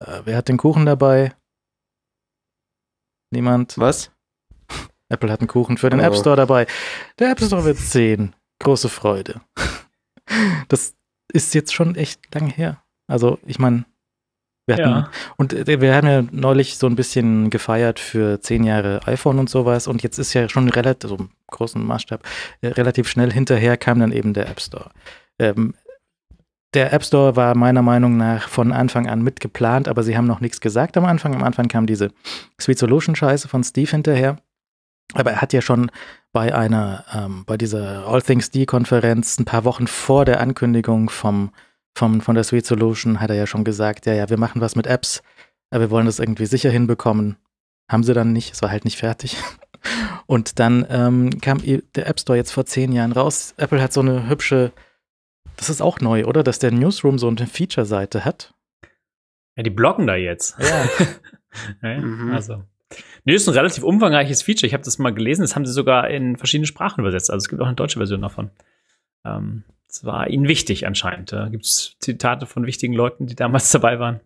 Äh, wer hat den Kuchen dabei? Niemand. Was? Apple hat einen Kuchen für den oh. App Store dabei. Der App Store wird 10. Große Freude. Das ist jetzt schon echt lang her. Also, ich meine, wir hatten, ja. und äh, wir hatten ja neulich so ein bisschen gefeiert für 10 Jahre iPhone und sowas. Und jetzt ist ja schon relativ, so also im großen Maßstab, äh, relativ schnell hinterher kam dann eben der App Store. Ähm, der App Store war meiner Meinung nach von Anfang an mitgeplant, aber sie haben noch nichts gesagt am Anfang. Am Anfang kam diese Sweet Solution Scheiße von Steve hinterher. Aber er hat ja schon bei einer, ähm, bei dieser All Things D-Konferenz ein paar Wochen vor der Ankündigung vom, vom, von der Sweet Solution hat er ja schon gesagt, ja, ja, wir machen was mit Apps, aber wir wollen das irgendwie sicher hinbekommen. Haben sie dann nicht, es war halt nicht fertig. Und dann ähm, kam der App Store jetzt vor zehn Jahren raus. Apple hat so eine hübsche das ist auch neu, oder? Dass der Newsroom so eine Feature-Seite hat. Ja, die bloggen da jetzt. Ja. ja mhm. Also. Nee, ist ein relativ umfangreiches Feature. Ich habe das mal gelesen. Das haben sie sogar in verschiedene Sprachen übersetzt. Also es gibt auch eine deutsche Version davon. Ähm, das war ihnen wichtig anscheinend. Da gibt es Zitate von wichtigen Leuten, die damals dabei waren.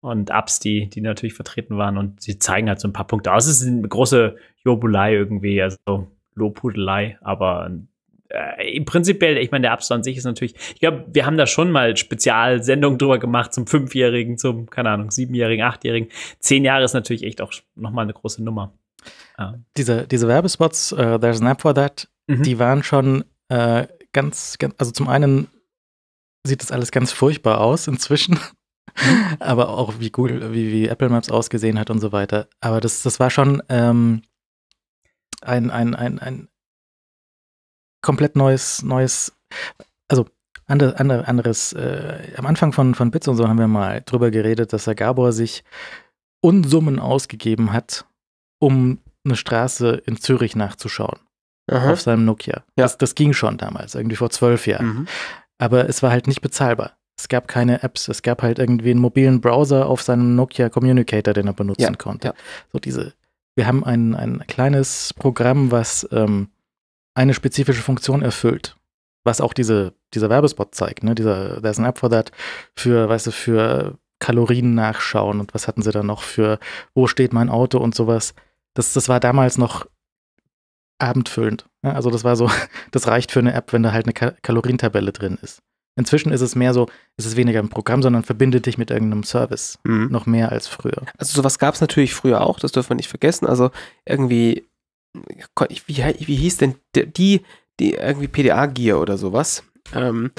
Und Apps, die, die natürlich vertreten waren. Und sie zeigen halt so ein paar Punkte aus. Also es ist eine große Jobulei irgendwie, also Lobhudelei, aber ein äh, prinzipiell, ich meine, der Upstore an sich ist natürlich, ich glaube, wir haben da schon mal Spezialsendungen drüber gemacht zum Fünfjährigen, zum, keine Ahnung, Siebenjährigen, Achtjährigen. Zehn Jahre ist natürlich echt auch nochmal eine große Nummer. Ja. Diese, diese Werbespots, uh, There's an App for That, mhm. die waren schon äh, ganz, ganz, also zum einen sieht das alles ganz furchtbar aus inzwischen. Mhm. aber auch wie Google, wie, wie Apple Maps ausgesehen hat und so weiter. Aber das, das war schon ähm, ein, ein, ein, ein komplett neues, neues, also andere, andere, anderes, äh, am Anfang von, von Bits und so haben wir mal drüber geredet, dass der Gabor sich Unsummen ausgegeben hat, um eine Straße in Zürich nachzuschauen. Aha. Auf seinem Nokia. Ja. Das, das, ging schon damals, irgendwie vor zwölf Jahren. Mhm. Aber es war halt nicht bezahlbar. Es gab keine Apps, es gab halt irgendwie einen mobilen Browser auf seinem Nokia Communicator, den er benutzen ja. konnte. Ja. So diese, wir haben ein, ein kleines Programm, was ähm, eine spezifische Funktion erfüllt. Was auch diese, dieser Werbespot zeigt, ne? Dieser There's an App for that für, weißt du, für Kalorien nachschauen und was hatten sie da noch für, wo steht mein Auto und sowas. Das, das war damals noch abendfüllend. Ne? Also das war so, das reicht für eine App, wenn da halt eine Kal Kalorientabelle drin ist. Inzwischen ist es mehr so, ist es weniger ein Programm, sondern verbindet dich mit irgendeinem Service. Mhm. Noch mehr als früher. Also sowas gab es natürlich früher auch, das dürfen wir nicht vergessen. Also irgendwie wie, wie hieß denn die, die irgendwie PDA-Gear oder sowas? Ähm,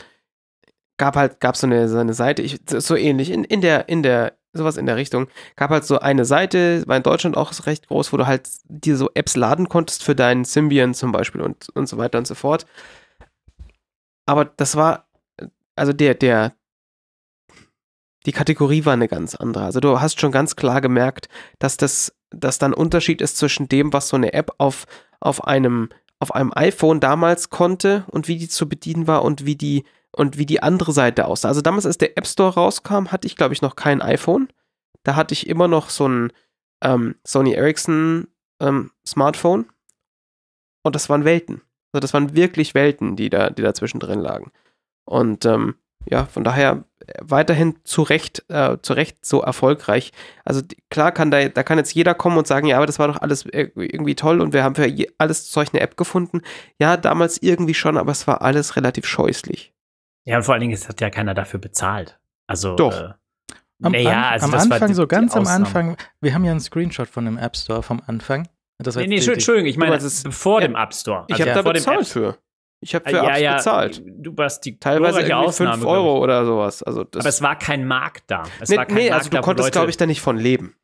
gab halt, gab so eine, so eine Seite, ich, so ähnlich, in, in der, in der, sowas in der Richtung. Gab halt so eine Seite, war in Deutschland auch recht groß, wo du halt dir so Apps laden konntest für deinen Symbian zum Beispiel und, und so weiter und so fort. Aber das war, also der, der, die Kategorie war eine ganz andere. Also du hast schon ganz klar gemerkt, dass das dass dann Unterschied ist zwischen dem, was so eine App auf, auf einem auf einem iPhone damals konnte und wie die zu bedienen war und wie die und wie die andere Seite aussah. Also damals, als der App Store rauskam, hatte ich glaube ich noch kein iPhone. Da hatte ich immer noch so ein ähm, Sony Ericsson ähm, Smartphone und das waren Welten. Also das waren wirklich Welten, die da, die da zwischendrin lagen. Und ähm, ja, von daher weiterhin zu Recht, äh, zu Recht so erfolgreich. Also klar kann da, da kann jetzt jeder kommen und sagen, ja, aber das war doch alles irgendwie toll und wir haben für alles solch eine App gefunden. Ja, damals irgendwie schon, aber es war alles relativ scheußlich. Ja, und vor allen Dingen, es hat ja keiner dafür bezahlt. Also doch. Äh, am, ja, also am Anfang, die, so ganz am Anfang, wir haben ja einen Screenshot von dem App Store vom Anfang. Das war nee, nee, Entschuldigung, ich meine, das ist vor ja, dem App Store. Also ich habe ja, da bezahlt für. Ich habe für äh, ja, Apps ja, bezahlt. Du warst die teilweise irgendwie Ausnahme, 5 Euro oder sowas. Also das Aber es war kein Markt da. Es nee, war kein nee, also Markt also du da, konntest, glaube ich, da nicht von leben.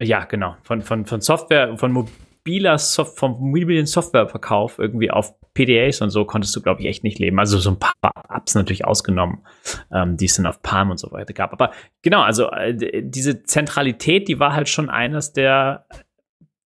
Ja, genau. Von, von, von Software, von mobiler Sof vom mobilen Softwareverkauf irgendwie auf PDAs und so konntest du, glaube ich, echt nicht leben. Also so ein paar Apps natürlich ausgenommen, ähm, die es dann auf Palm und so weiter gab. Aber genau, also äh, diese Zentralität, die war halt schon eines der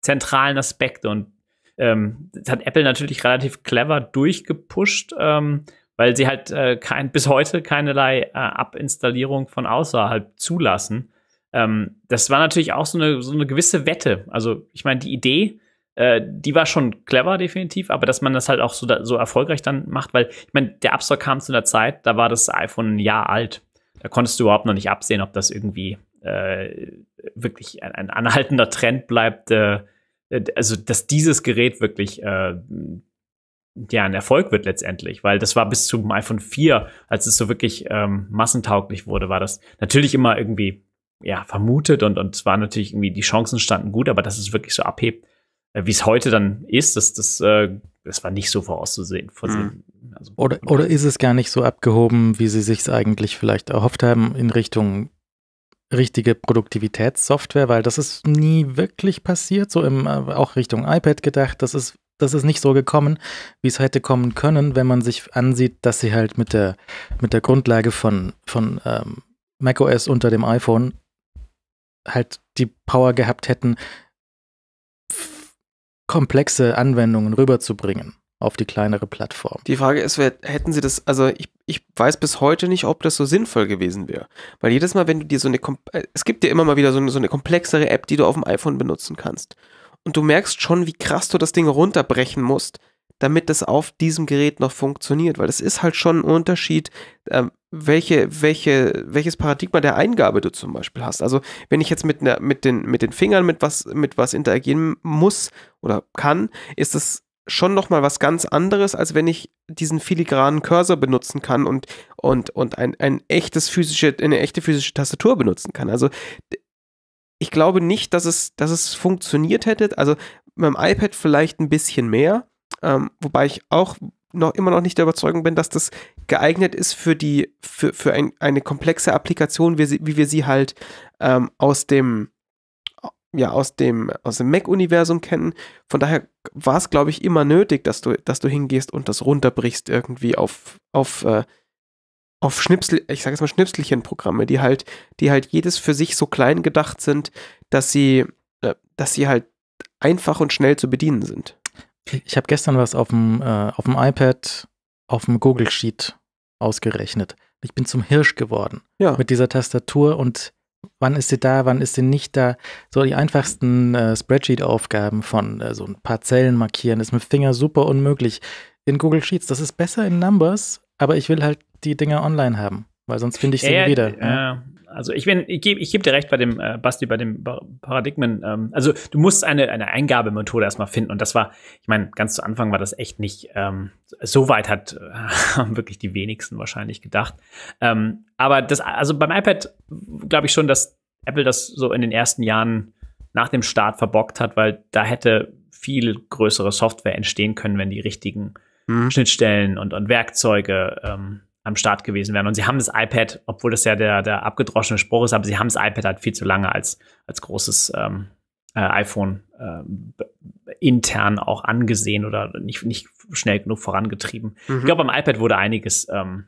zentralen Aspekte und ähm, das hat Apple natürlich relativ clever durchgepusht, ähm, weil sie halt äh, kein, bis heute keinerlei äh, Abinstallierung von außerhalb zulassen. Ähm, das war natürlich auch so eine, so eine gewisse Wette. Also ich meine, die Idee, äh, die war schon clever definitiv, aber dass man das halt auch so, da, so erfolgreich dann macht, weil ich meine, der App Store kam zu einer Zeit, da war das iPhone ein Jahr alt. Da konntest du überhaupt noch nicht absehen, ob das irgendwie äh, wirklich ein, ein anhaltender Trend bleibt, der äh, äh, also dass dieses Gerät wirklich äh, ja ein Erfolg wird letztendlich, weil das war bis zum iPhone 4, als es so wirklich ähm, massentauglich wurde, war das natürlich immer irgendwie ja vermutet und und zwar natürlich irgendwie die Chancen standen gut, aber dass es wirklich so abhebt, äh, wie es heute dann ist, das das äh, das war nicht so vorauszusehen. Mhm. Also, oder, oder ist es gar nicht so abgehoben, wie Sie sich es eigentlich vielleicht erhofft haben, in Richtung richtige Produktivitätssoftware, weil das ist nie wirklich passiert, so im, äh, auch Richtung iPad gedacht. Das ist, das ist nicht so gekommen, wie es hätte kommen können, wenn man sich ansieht, dass sie halt mit der, mit der Grundlage von, von ähm, macOS unter dem iPhone halt die Power gehabt hätten, komplexe Anwendungen rüberzubringen auf die kleinere Plattform. Die Frage ist, hätten sie das, also ich, ich weiß bis heute nicht, ob das so sinnvoll gewesen wäre. Weil jedes Mal, wenn du dir so eine, äh, es gibt ja immer mal wieder so eine, so eine komplexere App, die du auf dem iPhone benutzen kannst. Und du merkst schon, wie krass du das Ding runterbrechen musst, damit das auf diesem Gerät noch funktioniert. Weil es ist halt schon ein Unterschied, ähm, welche, welche, welches Paradigma der Eingabe du zum Beispiel hast. Also wenn ich jetzt mit, ne, mit, den, mit den Fingern mit was, mit was interagieren muss oder kann, ist das schon nochmal was ganz anderes, als wenn ich diesen filigranen Cursor benutzen kann und, und, und ein, ein echtes physische, eine echte physische Tastatur benutzen kann. Also ich glaube nicht, dass es, dass es funktioniert hätte. Also mit dem iPad vielleicht ein bisschen mehr, ähm, wobei ich auch noch immer noch nicht der Überzeugung bin, dass das geeignet ist für die, für, für ein, eine komplexe Applikation, wie, sie, wie wir sie halt ähm, aus dem ja aus dem, aus dem Mac-Universum kennen. Von daher war es, glaube ich, immer nötig, dass du, dass du hingehst und das runterbrichst irgendwie auf, auf, äh, auf Schnipsel, ich sage jetzt mal Schnipselchen-Programme, die halt, die halt jedes für sich so klein gedacht sind, dass sie, äh, dass sie halt einfach und schnell zu bedienen sind. Ich habe gestern was auf dem, äh, auf dem iPad, auf dem Google Sheet ausgerechnet. Ich bin zum Hirsch geworden ja. mit dieser Tastatur und wann ist sie da, wann ist sie nicht da. So die einfachsten äh, Spreadsheet-Aufgaben von äh, so ein paar Zellen markieren, ist mit Finger super unmöglich. In Google Sheets, das ist besser in Numbers, aber ich will halt die Dinger online haben, weil sonst finde ich sie ja, wieder. Ne? Ja, also ich bin, ich gebe ich geb dir recht bei dem, äh, Basti, bei dem Paradigmen. Ähm, also du musst eine, eine Eingabemethode erstmal finden. Und das war, ich meine, ganz zu Anfang war das echt nicht, ähm, so weit hat, haben wirklich die wenigsten wahrscheinlich gedacht. Ähm, aber das, also beim iPad glaube ich schon, dass Apple das so in den ersten Jahren nach dem Start verbockt hat, weil da hätte viel größere Software entstehen können, wenn die richtigen mhm. Schnittstellen und, und Werkzeuge ähm, am Start gewesen wären. Und sie haben das iPad, obwohl das ja der, der abgedroschene Spruch ist, aber sie haben das iPad halt viel zu lange als, als großes ähm, äh, iPhone äh, intern auch angesehen oder nicht, nicht schnell genug vorangetrieben. Mhm. Ich glaube, beim iPad wurde einiges ähm,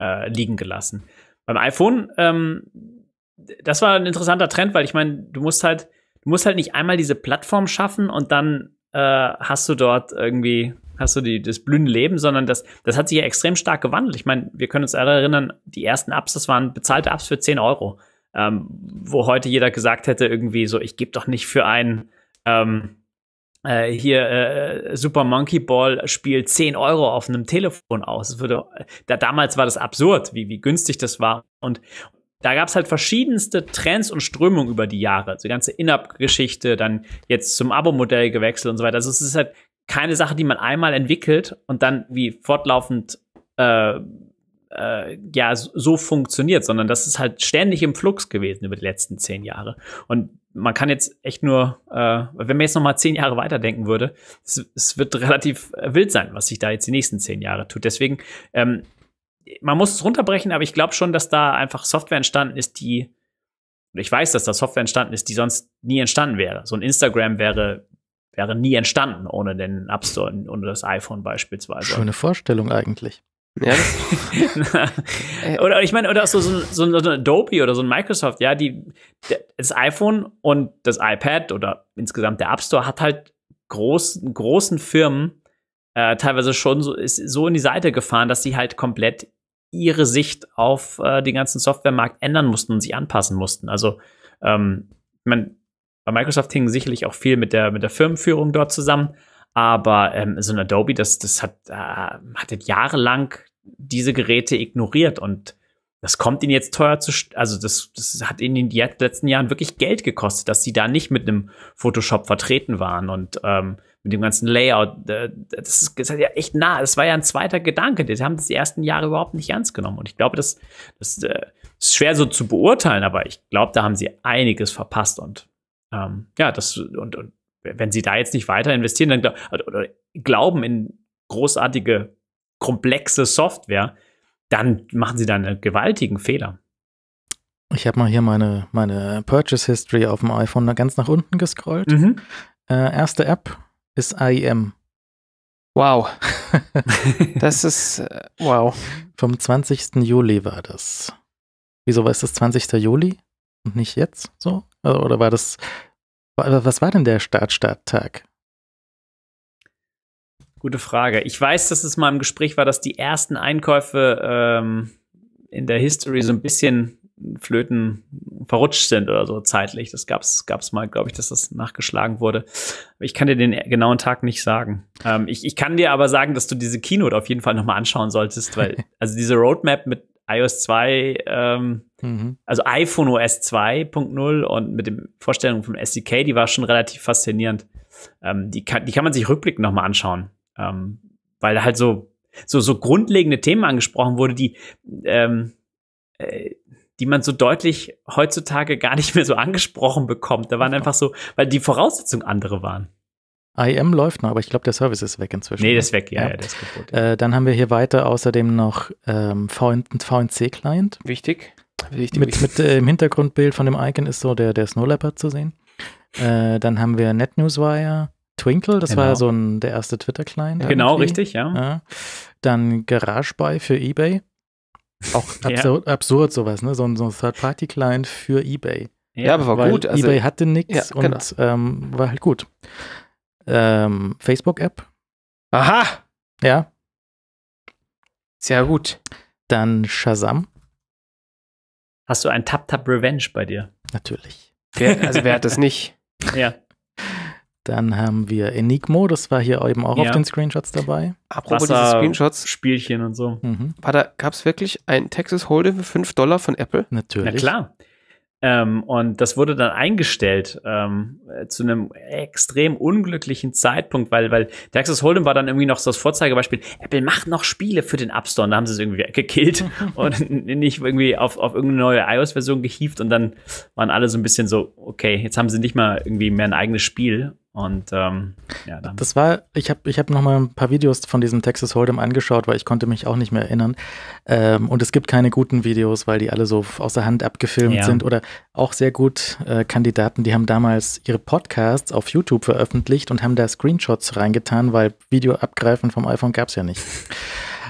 äh, liegen gelassen. Beim iPhone, ähm, das war ein interessanter Trend, weil ich meine, du musst halt, du musst halt nicht einmal diese Plattform schaffen und dann äh, hast du dort irgendwie hast du die, das blühende Leben, sondern das, das hat sich ja extrem stark gewandelt. Ich meine, wir können uns alle erinnern, die ersten Apps, das waren bezahlte Apps für 10 Euro, ähm, wo heute jeder gesagt hätte, irgendwie so, ich gebe doch nicht für ein ähm, äh, hier äh, Super Monkey Ball Spiel 10 Euro auf einem Telefon aus. Würde, da, damals war das absurd, wie, wie günstig das war. Und da gab es halt verschiedenste Trends und Strömungen über die Jahre. Also die ganze In-App-Geschichte, dann jetzt zum Abo-Modell gewechselt und so weiter. Also es ist halt keine Sache, die man einmal entwickelt und dann wie fortlaufend äh, äh, ja so funktioniert, sondern das ist halt ständig im Flux gewesen über die letzten zehn Jahre. Und man kann jetzt echt nur, äh, wenn man jetzt noch mal zehn Jahre weiterdenken würde, es, es, wird relativ äh, wild sein, was sich da jetzt die nächsten zehn Jahre tut. Deswegen, ähm, man muss es runterbrechen, aber ich glaube schon, dass da einfach Software entstanden ist, die ich weiß, dass da Software entstanden ist, die sonst nie entstanden wäre. So ein Instagram wäre wäre nie entstanden ohne den App Store und das iPhone beispielsweise. Schöne Vorstellung eigentlich. Ja. oder ich meine, oder so, so, so, ein Adobe oder so ein Microsoft, ja, die, das iPhone und das iPad oder insgesamt der App Store hat halt groß, großen Firmen äh, teilweise schon so, ist so in die Seite gefahren, dass sie halt komplett ihre Sicht auf äh, den ganzen Softwaremarkt ändern mussten und sich anpassen mussten. Also, ähm, ich meine, bei Microsoft hing sicherlich auch viel mit der, mit der Firmenführung dort zusammen. Aber ähm, so ein Adobe, das, das hat, äh, hat jetzt jahrelang diese Geräte ignoriert und das kommt ihnen jetzt teuer zu, also das, das hat ihnen in den letzten Jahren wirklich Geld gekostet, dass sie da nicht mit einem Photoshop vertreten waren und ähm, mit dem ganzen Layout. Äh, das, ist, das ist ja echt nah. Das war ja ein zweiter Gedanke. Die haben das die ersten Jahre überhaupt nicht ernst genommen. Und ich glaube, das, das äh, ist schwer so zu beurteilen, aber ich glaube, da haben sie einiges verpasst und ähm, ja, das und, und wenn sie da jetzt nicht weiter investieren, dann glaub, also, oder glauben in großartige, komplexe Software, dann machen sie da einen gewaltigen Fehler. Ich habe mal hier meine, meine Purchase History auf dem iPhone ganz nach unten gescrollt. Mhm. Äh, erste App ist IEM. Wow. das ist äh, wow. Vom 20. Juli war das. Wieso war es das 20. Juli? und nicht jetzt so? Also, oder war das, was war denn der Start-Start-Tag? Gute Frage. Ich weiß, dass es mal im Gespräch war, dass die ersten Einkäufe ähm, in der History so ein bisschen Flöten verrutscht sind oder so zeitlich. Das gab es mal, glaube ich, dass das nachgeschlagen wurde. Ich kann dir den genauen Tag nicht sagen. Ähm, ich, ich kann dir aber sagen, dass du diese Keynote auf jeden Fall nochmal anschauen solltest, weil also diese Roadmap mit iOS 2, ähm, mhm. also iPhone OS 2.0 und mit den Vorstellungen vom SDK, die war schon relativ faszinierend. Ähm, die, kann, die kann man sich rückblickend nochmal anschauen, ähm, weil da halt so, so, so grundlegende Themen angesprochen wurde, die, ähm, äh, die man so deutlich heutzutage gar nicht mehr so angesprochen bekommt. Da waren einfach so, weil die Voraussetzungen andere waren. IM läuft noch, aber ich glaube, der Service ist weg inzwischen. Nee, ne? der ist weg, ja, ja. ja das ist kaputt. Ja. Äh, dann haben wir hier weiter außerdem noch ähm, VNC-Client. Wichtig. Wichtig. Mit, mit äh, im Hintergrundbild von dem Icon ist so der, der Snow Leopard zu sehen. Äh, dann haben wir NetNewsWire, Twinkle, das genau. war so ein, der erste Twitter-Client. Genau, irgendwie. richtig, ja. ja. Dann GarageBuy für eBay. Auch absurd, absurd sowas, ne? So ein, so ein Third-Party-Client für eBay. Ja, aber war Weil gut. Also, eBay hatte nichts ja, und genau. ähm, war halt gut ähm, Facebook-App. Aha! Ja. Sehr gut. Dann Shazam. Hast du ein Tap-Tap-Revenge bei dir? Natürlich. Wer, also wer hat das nicht? ja. Dann haben wir Enigmo, das war hier eben auch ja. auf den Screenshots dabei. Apropos diese Screenshots. Spielchen und so. Mhm. Gab es wirklich ein Texas Hold'em für 5 Dollar von Apple? Natürlich. Na klar. Ähm, und das wurde dann eingestellt ähm, äh, zu einem extrem unglücklichen Zeitpunkt, weil, weil Texas Hold'em war dann irgendwie noch so das Vorzeigebeispiel. Apple macht noch Spiele für den App Store. Und da haben sie es irgendwie gekillt und nicht irgendwie auf, auf irgendeine neue iOS-Version gehievt. Und dann waren alle so ein bisschen so, okay, jetzt haben sie nicht mal irgendwie mehr ein eigenes Spiel. Und ähm, ja, dann. das war, ich habe ich hab nochmal ein paar Videos von diesem Texas Hold'em angeschaut, weil ich konnte mich auch nicht mehr erinnern. Ähm, und es gibt keine guten Videos, weil die alle so aus der Hand abgefilmt ja. sind oder auch sehr gut äh, Kandidaten, die haben damals ihre Podcasts auf YouTube veröffentlicht und haben da Screenshots reingetan, weil Video abgreifen vom iPhone gab es ja nicht.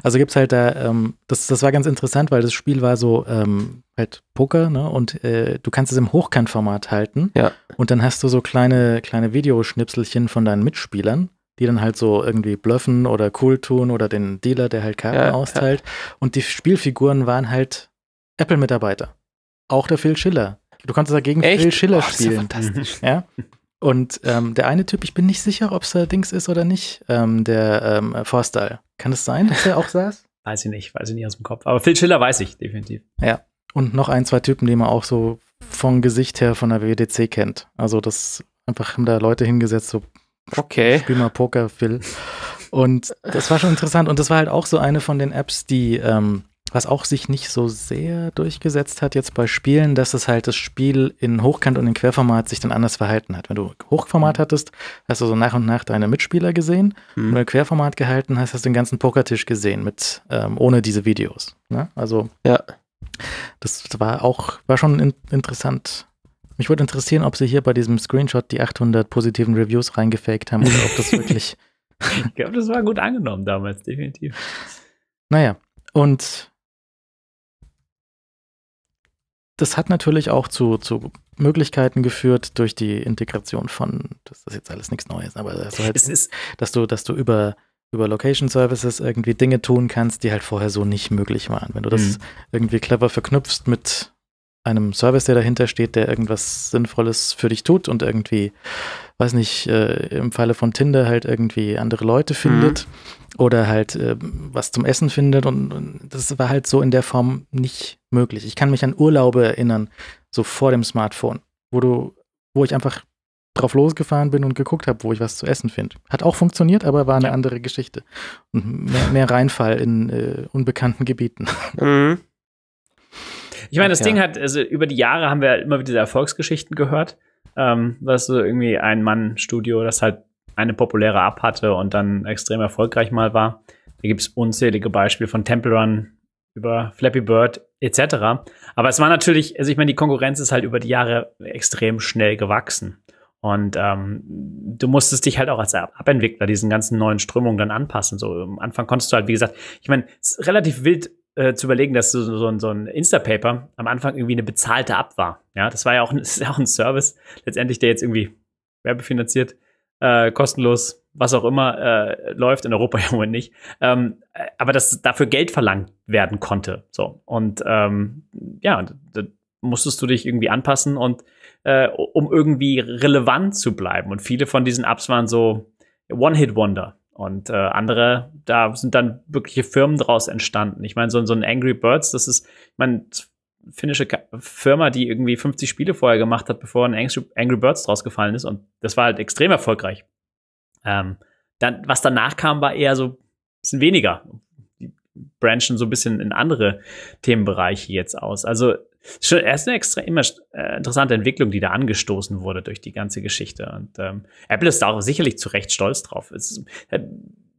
Also gibt es halt da, ähm, das, das war ganz interessant, weil das Spiel war so ähm, halt Poker, ne? Und äh, du kannst es im Hochkantformat halten. Ja. Und dann hast du so kleine, kleine Videoschnipselchen von deinen Mitspielern, die dann halt so irgendwie bluffen oder cool tun oder den Dealer, der halt Karten ja, austeilt. Ja. Und die Spielfiguren waren halt Apple-Mitarbeiter. Auch der Phil Schiller. Du konntest dagegen Echt? Phil Schiller oh, spielen. Das ist ja fantastisch. Ja. Und ähm, der eine Typ, ich bin nicht sicher, ob es Dings ist oder nicht, ähm, der ähm, Forstall. Kann es sein, dass er auch saß? Weiß ich nicht, weiß ich nicht aus dem Kopf. Aber Phil Schiller weiß ich, definitiv. Ja. Und noch ein, zwei Typen, die man auch so vom Gesicht her von der WDC kennt. Also das einfach haben da Leute hingesetzt, so okay. spiel mal Poker, Phil. Und das war schon interessant. Und das war halt auch so eine von den Apps, die ähm, was auch sich nicht so sehr durchgesetzt hat jetzt bei Spielen, dass es halt das Spiel in Hochkant und in Querformat sich dann anders verhalten hat. Wenn du Hochformat mhm. hattest, hast du so nach und nach deine Mitspieler gesehen. Mhm. wenn du Querformat gehalten hast, hast du den ganzen Pokertisch gesehen mit ähm, ohne diese Videos. Ne? Also ja. das war auch war schon in, interessant. Mich würde interessieren, ob sie hier bei diesem Screenshot die 800 positiven Reviews reingefaked haben oder ob das wirklich. ich glaube, das war gut angenommen damals, definitiv. Naja, und das hat natürlich auch zu, zu Möglichkeiten geführt durch die Integration von, das ist jetzt alles nichts Neues, aber das halt, dass du, dass du über, über Location Services irgendwie Dinge tun kannst, die halt vorher so nicht möglich waren. Wenn du das mhm. irgendwie clever verknüpfst mit einem Service, der dahinter steht, der irgendwas Sinnvolles für dich tut und irgendwie, weiß nicht, äh, im Falle von Tinder halt irgendwie andere Leute mhm. findet mhm. oder halt äh, was zum Essen findet. Und, und, das war halt so in der Form nicht möglich. Ich kann mich an Urlaube erinnern, so vor dem Smartphone, wo du, wo ich einfach drauf losgefahren bin und geguckt habe, wo ich was zu essen finde. Hat auch funktioniert, aber war eine andere Geschichte. Und mehr, mehr Reinfall in äh, unbekannten Gebieten. Mhm. Ich meine, das ja. Ding hat, also über die Jahre haben wir halt immer wieder diese Erfolgsgeschichten gehört. Ähm, dass so irgendwie ein Mann-Studio, das halt eine populäre App hatte und dann extrem erfolgreich mal war. Da gibt es unzählige Beispiele von Temple Run über Flappy Bird etc. Aber es war natürlich, also ich meine, die Konkurrenz ist halt über die Jahre extrem schnell gewachsen. Und ähm, du musstest dich halt auch als Abentwickler diesen ganzen neuen Strömungen dann anpassen. So am Anfang konntest du halt, wie gesagt, ich meine, es ist relativ wild äh, zu überlegen, dass so, so, so ein Instapaper am Anfang irgendwie eine bezahlte App war. Ja, das war ja auch ein, ist auch ein Service, letztendlich, der jetzt irgendwie werbefinanziert, äh, kostenlos, was auch immer, äh, läuft, in Europa ja wohl nicht. Ähm, äh, aber dass dafür Geld verlangt werden konnte. So. Und ähm, ja, da musstest du dich irgendwie anpassen und äh, um irgendwie relevant zu bleiben. Und viele von diesen Apps waren so One-Hit-Wonder. Und äh, andere, da sind dann wirkliche Firmen draus entstanden. Ich meine, so, so ein Angry Birds, das ist, ich meine, finnische Firma, die irgendwie 50 Spiele vorher gemacht hat, bevor ein Angry Birds draus gefallen ist. Und das war halt extrem erfolgreich. Ähm, dann, was danach kam, war eher so ein bisschen weniger. Die branchen so ein bisschen in andere Themenbereiche jetzt aus. Also ist schon erst eine extrem immer, äh, interessante Entwicklung, die da angestoßen wurde durch die ganze Geschichte. Und ähm, Apple ist da auch sicherlich zu Recht stolz drauf. Es ist halt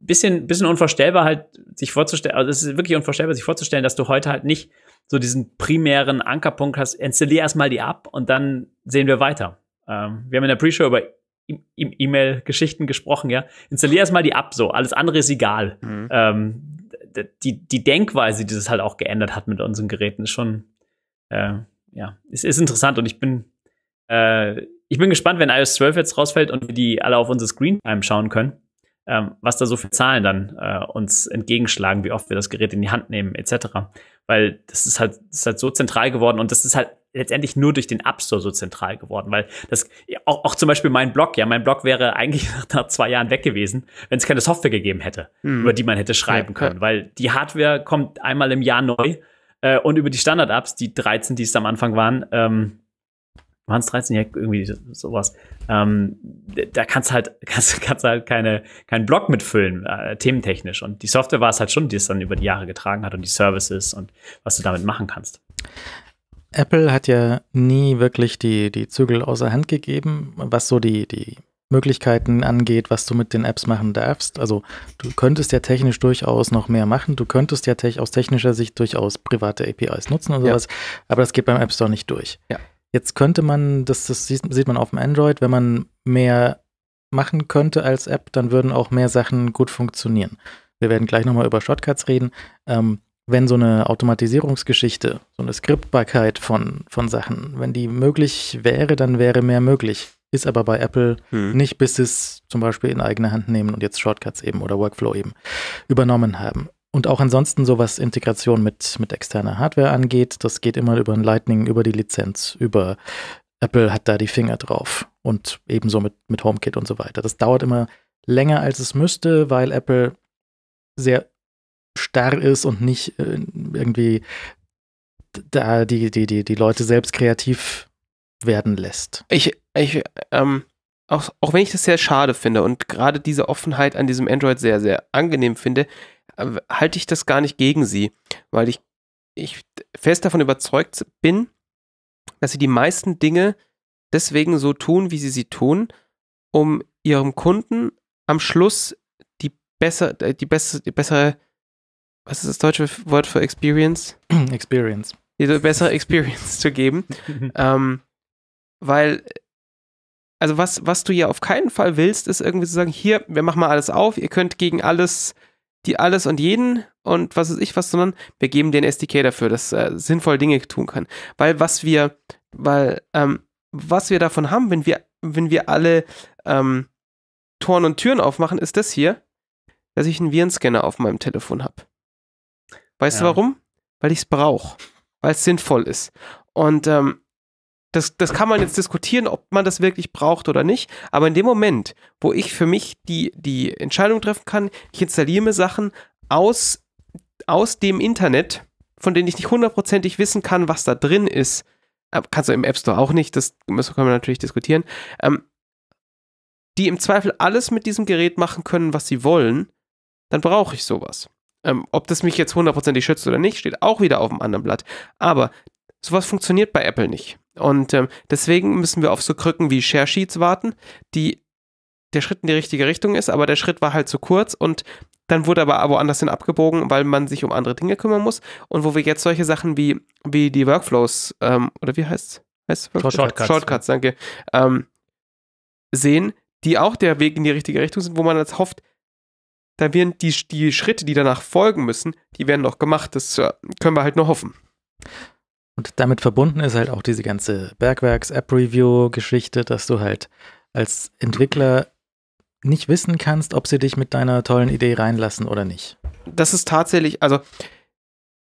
bisschen, bisschen unvorstellbar, halt sich vorzustellen, also es ist wirklich unvorstellbar, sich vorzustellen, dass du heute halt nicht so diesen primären Ankerpunkt hast, installier erstmal die App und dann sehen wir weiter. Ähm, wir haben in der Pre-Show über e-, e-, E-Mail-Geschichten gesprochen, ja. Installier erstmal die App so, alles andere ist egal. Mhm. Ähm, die, die Denkweise, die das halt auch geändert hat mit unseren Geräten, ist schon, äh, ja, es ist interessant und ich bin, äh, ich bin gespannt, wenn iOS 12 jetzt rausfällt und wir die alle auf unsere Screentime schauen können, ähm, was da so für Zahlen dann äh, uns entgegenschlagen, wie oft wir das Gerät in die Hand nehmen, etc. Weil das ist halt, das ist halt so zentral geworden und das ist halt letztendlich nur durch den App Store so zentral geworden, weil das auch, auch zum Beispiel mein Blog, ja, mein Blog wäre eigentlich nach zwei Jahren weg gewesen, wenn es keine Software gegeben hätte, mhm. über die man hätte schreiben ja, können, ja. weil die Hardware kommt einmal im Jahr neu äh, und über die Standard-Ups, die 13, die es am Anfang waren, ähm, waren es 13, ja, irgendwie sowas. Ähm, da kannst halt, kannst, kannst halt keine, keinen Blog mitfüllen, äh, thementechnisch. Und die Software war es halt schon, die es dann über die Jahre getragen hat und die Services und was du damit machen kannst. Apple hat ja nie wirklich die, die Zügel außer Hand gegeben, was so die, die Möglichkeiten angeht, was du mit den Apps machen darfst. Also du könntest ja technisch durchaus noch mehr machen. Du könntest ja te aus technischer Sicht durchaus private APIs nutzen und sowas, ja. aber das geht beim App Store nicht durch. Ja. Jetzt könnte man, das, das sieht man auf dem Android, wenn man mehr machen könnte als App, dann würden auch mehr Sachen gut funktionieren. Wir werden gleich nochmal über Shortcuts reden. Ähm, wenn so eine Automatisierungsgeschichte, so eine Skriptbarkeit von, von Sachen, wenn die möglich wäre, dann wäre mehr möglich ist aber bei Apple hm. nicht, bis sie es zum Beispiel in eigene Hand nehmen und jetzt Shortcuts eben oder Workflow eben übernommen haben. Und auch ansonsten, so was Integration mit, mit externer Hardware angeht, das geht immer über ein Lightning, über die Lizenz, über Apple hat da die Finger drauf und ebenso mit, mit HomeKit und so weiter. Das dauert immer länger, als es müsste, weil Apple sehr starr ist und nicht äh, irgendwie da die, die, die, die Leute selbst kreativ werden lässt. Ich, ich, ähm, auch, auch wenn ich das sehr schade finde und gerade diese Offenheit an diesem Android sehr, sehr angenehm finde, äh, halte ich das gar nicht gegen sie, weil ich, ich fest davon überzeugt bin, dass sie die meisten Dinge deswegen so tun, wie sie sie tun, um ihrem Kunden am Schluss die besser, äh, die bessere, die bessere was ist das deutsche Wort für Experience? Experience. Die bessere Experience zu geben. ähm, weil also was, was du ja auf keinen Fall willst, ist irgendwie zu sagen, hier, wir machen mal alles auf, ihr könnt gegen alles, die alles und jeden und was weiß ich was, sondern wir geben den SDK dafür, dass äh, sinnvoll Dinge tun kann. Weil was wir, weil, ähm, was wir davon haben, wenn wir, wenn wir alle ähm, Toren und Türen aufmachen, ist das hier, dass ich einen Virenscanner auf meinem Telefon habe. Weißt ja. du warum? Weil ich es brauche, weil es sinnvoll ist. Und ähm, das, das kann man jetzt diskutieren, ob man das wirklich braucht oder nicht. Aber in dem Moment, wo ich für mich die, die Entscheidung treffen kann, ich installiere mir Sachen aus, aus dem Internet, von denen ich nicht hundertprozentig wissen kann, was da drin ist, äh, kannst du im App Store auch nicht, das müssen, können wir natürlich diskutieren, ähm, die im Zweifel alles mit diesem Gerät machen können, was sie wollen, dann brauche ich sowas. Ähm, ob das mich jetzt hundertprozentig schützt oder nicht, steht auch wieder auf dem anderen Blatt. Aber Sowas funktioniert bei Apple nicht. Und ähm, deswegen müssen wir auf so Krücken wie Share Sheets warten, die der Schritt in die richtige Richtung ist, aber der Schritt war halt zu kurz und dann wurde aber woanders hin abgebogen, weil man sich um andere Dinge kümmern muss. Und wo wir jetzt solche Sachen wie, wie die Workflows ähm, oder wie heißt es? Shortcuts. Shortcuts, danke. Ähm, sehen, die auch der Weg in die richtige Richtung sind, wo man jetzt hofft, da werden die, die Schritte, die danach folgen müssen, die werden noch gemacht. Das äh, können wir halt nur hoffen. Und damit verbunden ist halt auch diese ganze Bergwerks-App-Review-Geschichte, dass du halt als Entwickler nicht wissen kannst, ob sie dich mit deiner tollen Idee reinlassen oder nicht. Das ist tatsächlich, also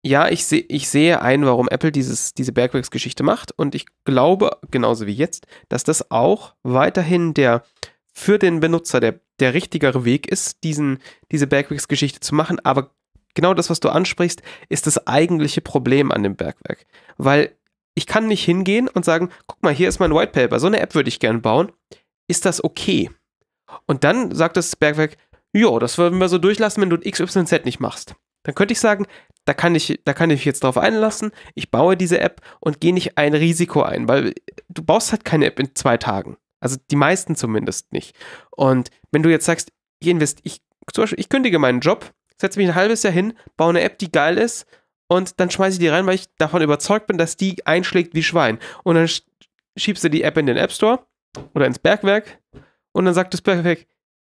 ja, ich, seh, ich sehe ein, warum Apple dieses, diese Bergwerks-Geschichte macht und ich glaube, genauso wie jetzt, dass das auch weiterhin der für den Benutzer der, der richtigere Weg ist, diesen, diese Bergwerks-Geschichte zu machen, aber genau das, was du ansprichst, ist das eigentliche Problem an dem Bergwerk. Weil ich kann nicht hingehen und sagen, guck mal, hier ist mein White Paper, so eine App würde ich gerne bauen. Ist das okay? Und dann sagt das Bergwerk, jo, das würden wir so durchlassen, wenn du XYZ nicht machst. Dann könnte ich sagen, da kann ich, da kann ich mich jetzt drauf einlassen, ich baue diese App und gehe nicht ein Risiko ein, weil du baust halt keine App in zwei Tagen. Also die meisten zumindest nicht. Und wenn du jetzt sagst, ich, invest, ich, Beispiel, ich kündige meinen Job, setze mich ein halbes Jahr hin, baue eine App, die geil ist und dann schmeiße ich die rein, weil ich davon überzeugt bin, dass die einschlägt wie Schwein. Und dann schiebst du die App in den App Store oder ins Bergwerk und dann sagt das Bergwerk,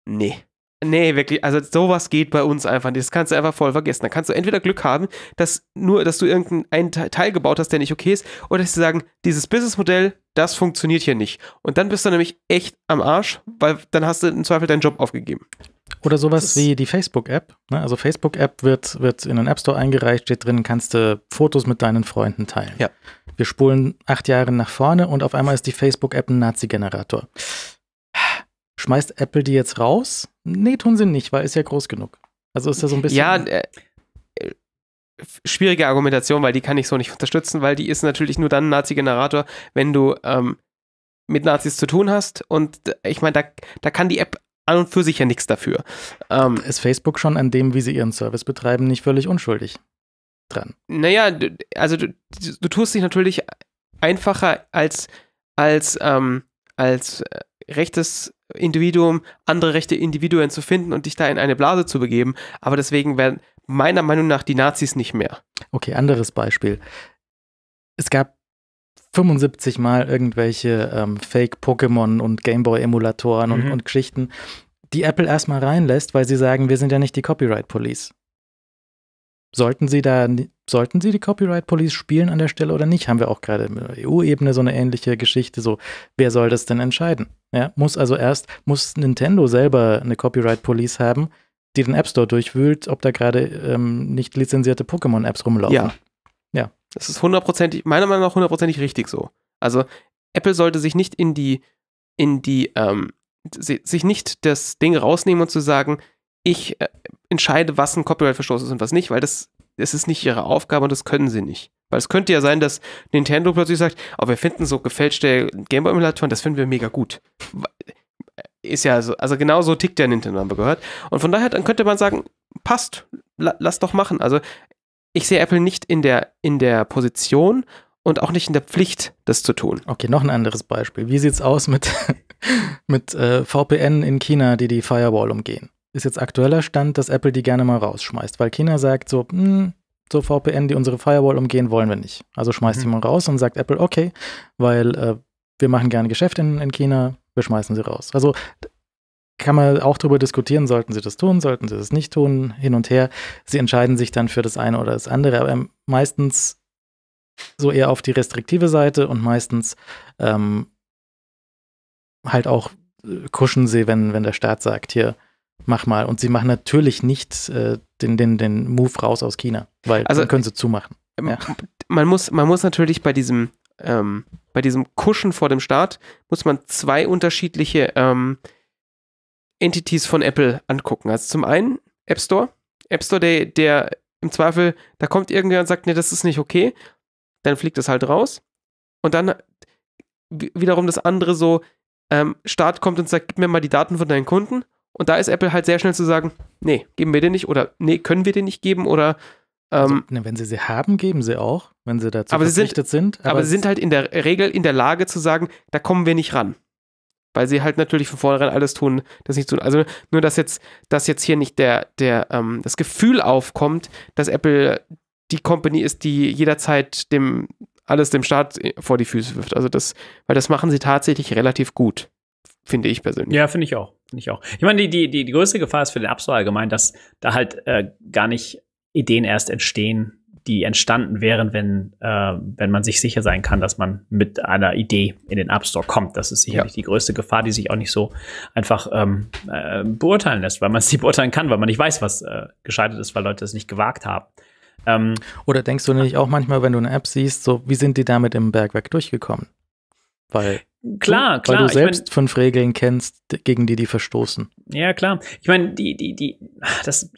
nee. Nee, wirklich, also sowas geht bei uns einfach nicht. Das kannst du einfach voll vergessen. Da kannst du entweder Glück haben, dass nur, dass du irgendeinen Teil gebaut hast, der nicht okay ist, oder dass sie sagen, dieses Businessmodell, das funktioniert hier nicht. Und dann bist du nämlich echt am Arsch, weil dann hast du im Zweifel deinen Job aufgegeben. Oder sowas wie die Facebook-App. Ne? Also Facebook-App wird, wird in den App Store eingereicht, steht drin, kannst du Fotos mit deinen Freunden teilen. Ja. Wir spulen acht Jahre nach vorne und auf einmal ist die Facebook-App ein Nazi-Generator. Schmeißt Apple die jetzt raus? Nee, tun sie nicht, weil ist ja groß genug. Also ist da so ein bisschen. Ja, äh, äh, schwierige Argumentation, weil die kann ich so nicht unterstützen, weil die ist natürlich nur dann ein Nazi-Generator, wenn du ähm, mit Nazis zu tun hast. Und äh, ich meine, da, da kann die App an und für sich ja nichts dafür. Ähm, ist Facebook schon an dem, wie sie ihren Service betreiben, nicht völlig unschuldig dran? Naja, also du, du tust dich natürlich einfacher als, als, ähm, als äh, rechtes Individuum, andere rechte Individuen zu finden und dich da in eine Blase zu begeben. Aber deswegen werden meiner Meinung nach die Nazis nicht mehr. Okay, anderes Beispiel. Es gab 75 Mal irgendwelche ähm, Fake-Pokémon und Gameboy-Emulatoren mhm. und, und Geschichten, die Apple erstmal reinlässt, weil sie sagen, wir sind ja nicht die Copyright Police. Sollten sie da, sollten sie die Copyright Police spielen an der Stelle oder nicht? Haben wir auch gerade in EU-Ebene e so eine ähnliche Geschichte. So, wer soll das denn entscheiden? Ja, muss also erst, muss Nintendo selber eine Copyright Police haben, die den App Store durchwühlt, ob da gerade ähm, nicht lizenzierte Pokémon-Apps rumlaufen. Ja, das ist hundertprozentig, meiner Meinung nach hundertprozentig richtig so. Also Apple sollte sich nicht in die, in die, ähm, sich nicht das Ding rausnehmen und zu sagen, ich äh, entscheide, was ein Copyright-Verstoß ist und was nicht, weil das, das ist nicht ihre Aufgabe und das können sie nicht. Weil es könnte ja sein, dass Nintendo plötzlich sagt, oh, wir finden so gefälschte Gameboy-Emulatoren, das finden wir mega gut. Äh, ist ja so, also genau so tickt der Nintendo, haben wir gehört. Und von daher, dann könnte man sagen, passt, la, lass doch machen. Also ich sehe Apple nicht in der, in der Position und auch nicht in der Pflicht, das zu tun. Okay, noch ein anderes Beispiel. Wie sieht es aus mit, mit äh, VPN in China, die die Firewall umgehen? Ist jetzt aktueller Stand, dass Apple die gerne mal rausschmeißt, weil China sagt so, mh, hm, so VPN, die unsere Firewall umgehen, wollen wir nicht. Also schmeißt mhm. die mal raus und sagt Apple, okay, weil äh, wir machen gerne Geschäft in, in China, wir schmeißen sie raus. Also kann man auch darüber diskutieren, sollten sie das tun, sollten sie das nicht tun, hin und her. Sie entscheiden sich dann für das eine oder das andere, aber ähm, meistens so eher auf die restriktive Seite und meistens ähm, halt auch äh, kuschen sie, wenn, wenn der Staat sagt, hier, mach mal. Und sie machen natürlich nicht äh, den, den, den Move raus aus China, weil also, dann können sie zumachen. Ähm, ja. Man, muss, man muss natürlich bei diesem, ähm, bei diesem Kuschen vor dem Staat, muss man zwei unterschiedliche ähm, Entities von Apple angucken. Also zum einen App Store. App Store, der, der im Zweifel, da kommt irgendwer und sagt, nee, das ist nicht okay. Dann fliegt es halt raus. Und dann wiederum das andere so, ähm, Staat kommt und sagt, gib mir mal die Daten von deinen Kunden. Und da ist Apple halt sehr schnell zu sagen, nee, geben wir dir nicht oder nee, können wir dir nicht geben oder ähm, also, wenn sie sie haben, geben sie auch, wenn sie dazu aber verpflichtet sind, sind, Aber, aber sie sind halt in der Regel in der Lage zu sagen, da kommen wir nicht ran weil sie halt natürlich von vornherein alles tun, das nicht tun. Also nur, dass jetzt, dass jetzt hier nicht der, der, ähm, das Gefühl aufkommt, dass Apple die Company ist, die jederzeit dem alles dem Staat äh, vor die Füße wirft. Also das, weil das machen sie tatsächlich relativ gut, finde ich persönlich. Ja, finde ich auch. Finde ich auch. Ich meine, die, die, die, größte Gefahr ist für den App allgemein, dass da halt äh, gar nicht Ideen erst entstehen, die entstanden wären, wenn, äh, wenn man sich sicher sein kann, dass man mit einer Idee in den App Store kommt. Das ist sicherlich ja. die größte Gefahr, die sich auch nicht so einfach ähm, äh, beurteilen lässt, weil man es nicht beurteilen kann, weil man nicht weiß, was äh, gescheitert ist, weil Leute es nicht gewagt haben. Ähm, Oder denkst du äh, nicht auch manchmal, wenn du eine App siehst, so wie sind die damit im Bergwerk durchgekommen? Weil Klar, klar. Weil du selbst ich mein, fünf Regeln kennst, gegen die die verstoßen. Ja, klar. Ich meine, die, die, die, das,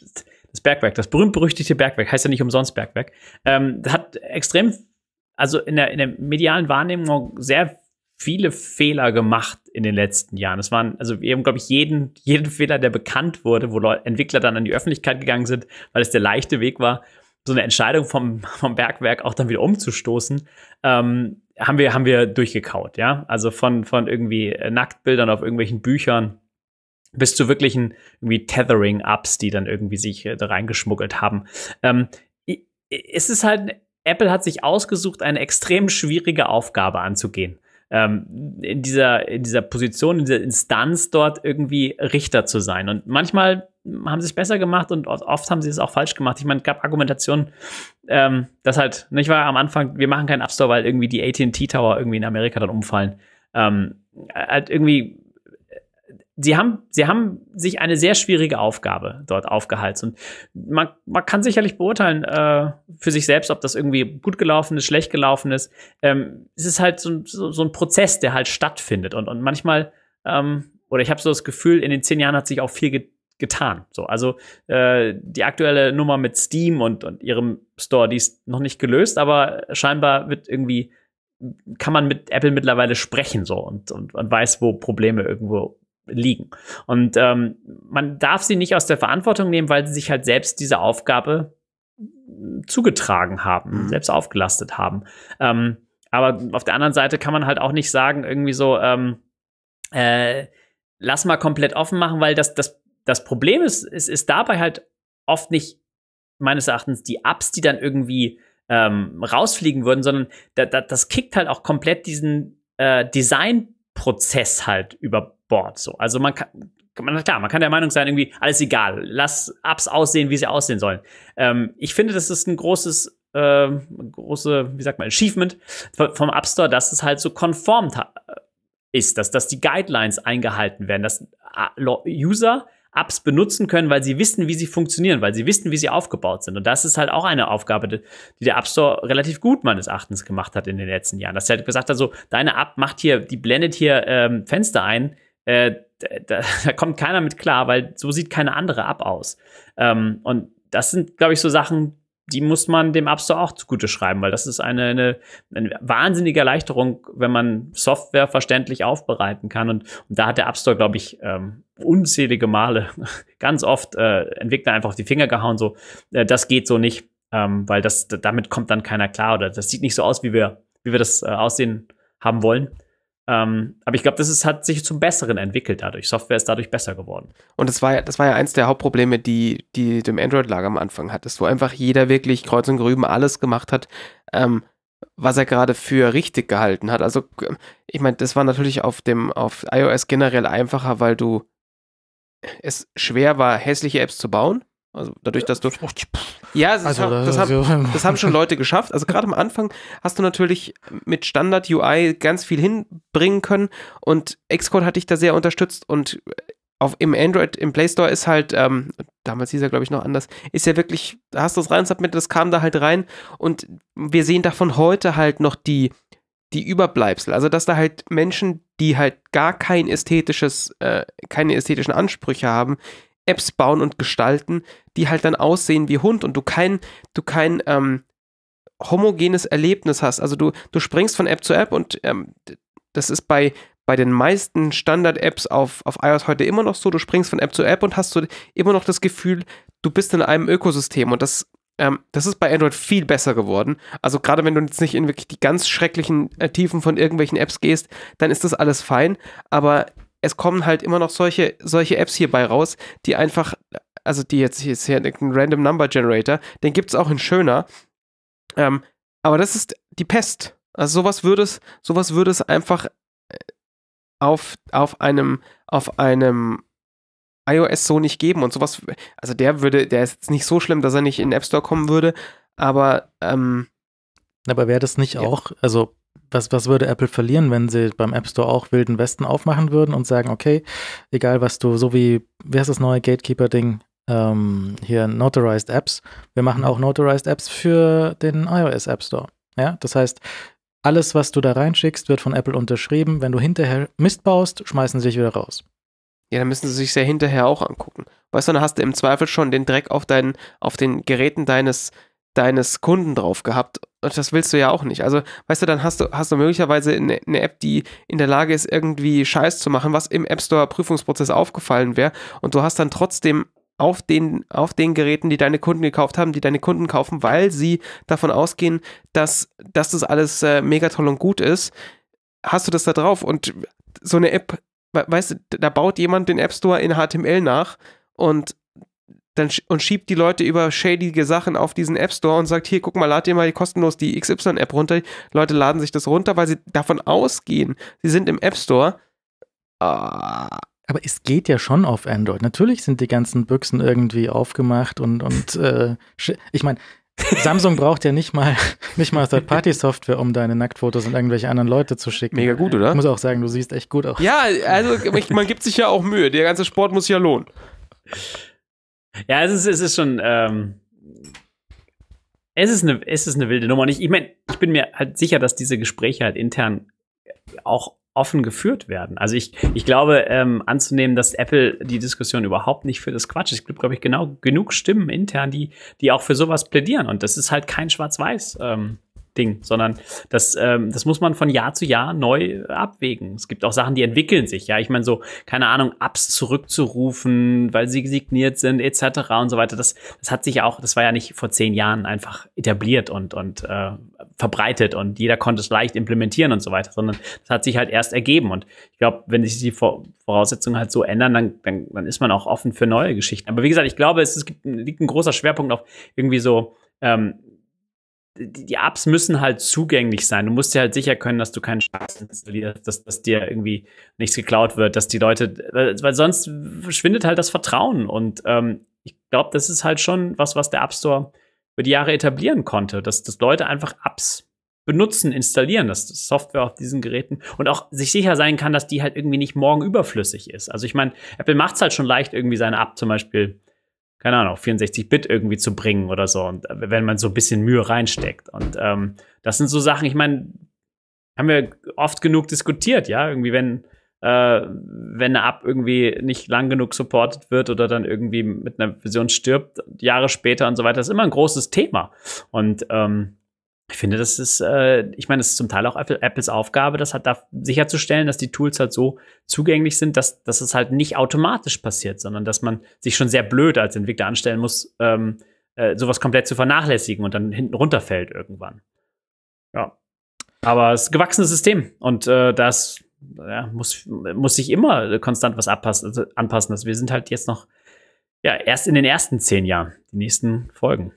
das Bergwerk, das berühmt-berüchtigte Bergwerk, heißt ja nicht umsonst Bergwerk, ähm, hat extrem, also in der, in der medialen Wahrnehmung sehr viele Fehler gemacht in den letzten Jahren. Es waren, also wir haben, glaube ich, jeden, jeden Fehler, der bekannt wurde, wo Leute, Entwickler dann an die Öffentlichkeit gegangen sind, weil es der leichte Weg war, so eine Entscheidung vom, vom Bergwerk auch dann wieder umzustoßen, ähm, haben wir, haben wir durchgekaut, ja. Also von, von irgendwie äh, Nacktbildern auf irgendwelchen Büchern bis zu wirklichen irgendwie Tethering-Ups, die dann irgendwie sich äh, da reingeschmuggelt haben. Ähm, es ist halt, Apple hat sich ausgesucht, eine extrem schwierige Aufgabe anzugehen. Ähm, in, dieser, in dieser Position, in dieser Instanz dort irgendwie Richter zu sein. Und manchmal haben sie es besser gemacht und oft haben sie es auch falsch gemacht. Ich meine, es gab Argumentationen, ähm, dass halt, nicht war am Anfang, wir machen keinen App Store, weil irgendwie die AT&T Tower irgendwie in Amerika dann umfallen. Ähm, halt irgendwie sie haben, sie haben sich eine sehr schwierige Aufgabe dort aufgehalst. Und man, man kann sicherlich beurteilen äh, für sich selbst, ob das irgendwie gut gelaufen ist, schlecht gelaufen ist. Ähm, es ist halt so, so, so, ein Prozess, der halt stattfindet. Und, und manchmal, ähm, oder ich habe so das Gefühl, in den zehn Jahren hat sich auch viel ge getan. So, also äh, die aktuelle Nummer mit Steam und, und ihrem Store, die ist noch nicht gelöst, aber scheinbar wird irgendwie kann man mit Apple mittlerweile sprechen so und, und, und weiß, wo Probleme irgendwo liegen. Und ähm, man darf sie nicht aus der Verantwortung nehmen, weil sie sich halt selbst diese Aufgabe zugetragen haben, mhm. selbst aufgelastet haben. Ähm, aber auf der anderen Seite kann man halt auch nicht sagen, irgendwie so, ähm, äh, lass mal komplett offen machen, weil das, das, das Problem ist, ist, ist dabei halt oft nicht meines Erachtens die Ups, die dann irgendwie ähm, rausfliegen würden, sondern da, da, das kickt halt auch komplett diesen äh, Designprozess halt über Board. So. Also man kann, man, klar, man kann der Meinung sein, irgendwie alles egal, lass Apps aussehen, wie sie aussehen sollen. Ähm, ich finde, das ist ein großes, äh, große, wie sagt man, Achievement vom App Store, dass es halt so konform äh, ist, dass, dass die Guidelines eingehalten werden, dass äh, User Apps benutzen können, weil sie wissen, wie sie funktionieren, weil sie wissen, wie sie aufgebaut sind. Und das ist halt auch eine Aufgabe, die der App Store relativ gut meines Erachtens gemacht hat in den letzten Jahren. Dass er halt gesagt hat, so, deine App macht hier, die blendet hier ähm, Fenster ein, äh, da, da, kommt keiner mit klar, weil so sieht keine andere App aus. Ähm, und das sind, glaube ich, so Sachen, die muss man dem App Store auch zugute schreiben, weil das ist eine, eine, eine wahnsinnige Erleichterung, wenn man Software verständlich aufbereiten kann. Und, und da hat der App Store, glaube ich, ähm, unzählige Male ganz oft äh, Entwickler einfach auf die Finger gehauen, so, äh, das geht so nicht, ähm, weil das, damit kommt dann keiner klar oder das sieht nicht so aus, wie wir, wie wir das äh, aussehen haben wollen. Ähm, aber ich glaube, das ist, hat sich zum Besseren entwickelt dadurch. Software ist dadurch besser geworden. Und das war ja, das war ja eins der Hauptprobleme, die, die dem Android-Lager am Anfang hattest, wo einfach jeder wirklich kreuz und grüben alles gemacht hat, ähm, was er gerade für richtig gehalten hat. Also, ähm, ich meine, das war natürlich auf dem, auf iOS generell einfacher, weil du es schwer war, hässliche Apps zu bauen. Also dadurch, dass du. Ja, das, also, das, das, haben, das, haben, schon Leute geschafft. Also gerade am Anfang hast du natürlich mit Standard-UI ganz viel hinbringen können und Xcode hat dich da sehr unterstützt und auf, im Android, im Play Store ist halt, ähm, damals hieß er glaube ich noch anders, ist ja wirklich, da hast du es rein das kam da halt rein und wir sehen davon heute halt noch die, die Überbleibsel. Also dass da halt Menschen, die halt gar kein ästhetisches, äh, keine ästhetischen Ansprüche haben, Apps bauen und gestalten, die halt dann aussehen wie Hund und du kein, du kein ähm, homogenes Erlebnis hast. Also du, du springst von App zu App und ähm, das ist bei, bei den meisten Standard-Apps auf, auf iOS heute immer noch so. Du springst von App zu App und hast so immer noch das Gefühl, du bist in einem Ökosystem und das ähm, das ist bei Android viel besser geworden. Also gerade wenn du jetzt nicht in wirklich die ganz schrecklichen äh, Tiefen von irgendwelchen Apps gehst, dann ist das alles fein. Aber es kommen halt immer noch solche, solche Apps hierbei raus, die einfach, also die jetzt hier ist hier ein Random Number Generator, den gibt es auch in schöner. Ähm, aber das ist die Pest. Also sowas würde es, sowas würde es einfach äh, auf, auf einem, auf einem iOS so nicht geben und sowas. Also der würde, der ist jetzt nicht so schlimm, dass er nicht in den App Store kommen würde, aber ähm, aber wäre das nicht ja. auch, also was, was würde Apple verlieren, wenn sie beim App Store auch Wilden Westen aufmachen würden und sagen, okay, egal was du, so wie, wer ist das neue Gatekeeper-Ding? Ähm, hier Notarized Apps. Wir machen mhm. auch Notarized Apps für den iOS App Store. Ja, das heißt, alles, was du da reinschickst, wird von Apple unterschrieben. Wenn du hinterher Mist baust, schmeißen sie dich wieder raus. Ja, dann müssen sie sich sehr hinterher auch angucken. Weißt du, dann hast du im Zweifel schon den Dreck auf, deinen, auf den Geräten deines deines Kunden drauf gehabt. Und das willst du ja auch nicht. Also, weißt du, dann hast du, hast du möglicherweise eine, eine App, die in der Lage ist, irgendwie Scheiß zu machen, was im App Store Prüfungsprozess aufgefallen wäre. Und du hast dann trotzdem auf den, auf den Geräten, die deine Kunden gekauft haben, die deine Kunden kaufen, weil sie davon ausgehen, dass, dass das alles äh, mega toll und gut ist, hast du das da drauf. Und so eine App, weißt du, da baut jemand den App Store in HTML nach und dann sch und schiebt die Leute über schädige Sachen auf diesen App Store und sagt, hier, guck mal, lad dir mal kostenlos die XY-App runter. Leute laden sich das runter, weil sie davon ausgehen, sie sind im App Store. Ah. Aber es geht ja schon auf Android. Natürlich sind die ganzen Büchsen irgendwie aufgemacht und, und äh, ich meine, Samsung braucht ja nicht mal, nicht mal Third-Party-Software, um deine Nacktfotos an irgendwelche anderen Leute zu schicken. Mega gut, oder? Ich muss auch sagen, du siehst echt gut aus. Ja, also man gibt sich ja auch Mühe. Der ganze Sport muss sich ja lohnen. Ja, es ist, es ist schon. Ähm, es, ist eine, es ist eine wilde Nummer. Und ich, ich meine, ich bin mir halt sicher, dass diese Gespräche halt intern auch offen geführt werden. Also ich, ich glaube, ähm, anzunehmen, dass Apple die Diskussion überhaupt nicht für das Quatsch ist. Es gibt, glaube ich, genau genug Stimmen intern, die, die auch für sowas plädieren. Und das ist halt kein Schwarz-Weiß. Ähm, Ding, sondern das, ähm, das muss man von Jahr zu Jahr neu abwägen. Es gibt auch Sachen, die entwickeln sich, ja. Ich meine, so, keine Ahnung, Apps zurückzurufen, weil sie signiert sind, etc. und so weiter. Das, das hat sich auch, das war ja nicht vor zehn Jahren einfach etabliert und, und äh, verbreitet und jeder konnte es leicht implementieren und so weiter, sondern das hat sich halt erst ergeben. Und ich glaube, wenn sich die Voraussetzungen halt so ändern, dann, dann, dann ist man auch offen für neue Geschichten. Aber wie gesagt, ich glaube, es, es gibt, liegt ein großer Schwerpunkt auf irgendwie so. Ähm, die, die, Apps müssen halt zugänglich sein. Du musst dir halt sicher können, dass du keinen Scheiß installierst, dass, dass dir irgendwie nichts geklaut wird, dass die Leute, weil sonst verschwindet halt das Vertrauen. Und ähm, ich glaube, das ist halt schon was, was der App Store über die Jahre etablieren konnte, dass, dass Leute einfach Apps benutzen, installieren, dass Software auf diesen Geräten und auch sich sicher sein kann, dass die halt irgendwie nicht morgen überflüssig ist. Also ich meine, Apple macht es halt schon leicht, irgendwie seine App zum Beispiel keine Ahnung, 64-Bit irgendwie zu bringen oder so. Und äh, wenn man so ein bisschen Mühe reinsteckt. Und ähm, das sind so Sachen, ich meine, haben wir oft genug diskutiert, ja, irgendwie, wenn, äh, wenn eine App irgendwie nicht lang genug supportet wird oder dann irgendwie mit einer Version stirbt, Jahre später und so weiter, ist immer ein großes Thema. Und ähm, ich finde, das ist, äh, ich meine, das ist zum Teil auch Apple, Apples Aufgabe, das hat da sicherzustellen, dass die Tools halt so zugänglich sind, dass, dass es halt nicht automatisch passiert, sondern dass man sich schon sehr blöd als Entwickler anstellen muss, ähm, äh, sowas komplett zu vernachlässigen und dann hinten runterfällt irgendwann. Ja. Aber es ist ein gewachsenes System und äh, das ja, muss, muss sich immer konstant was abpassen, also anpassen. Also wir sind halt jetzt noch ja, erst in den ersten zehn Jahren, die nächsten Folgen.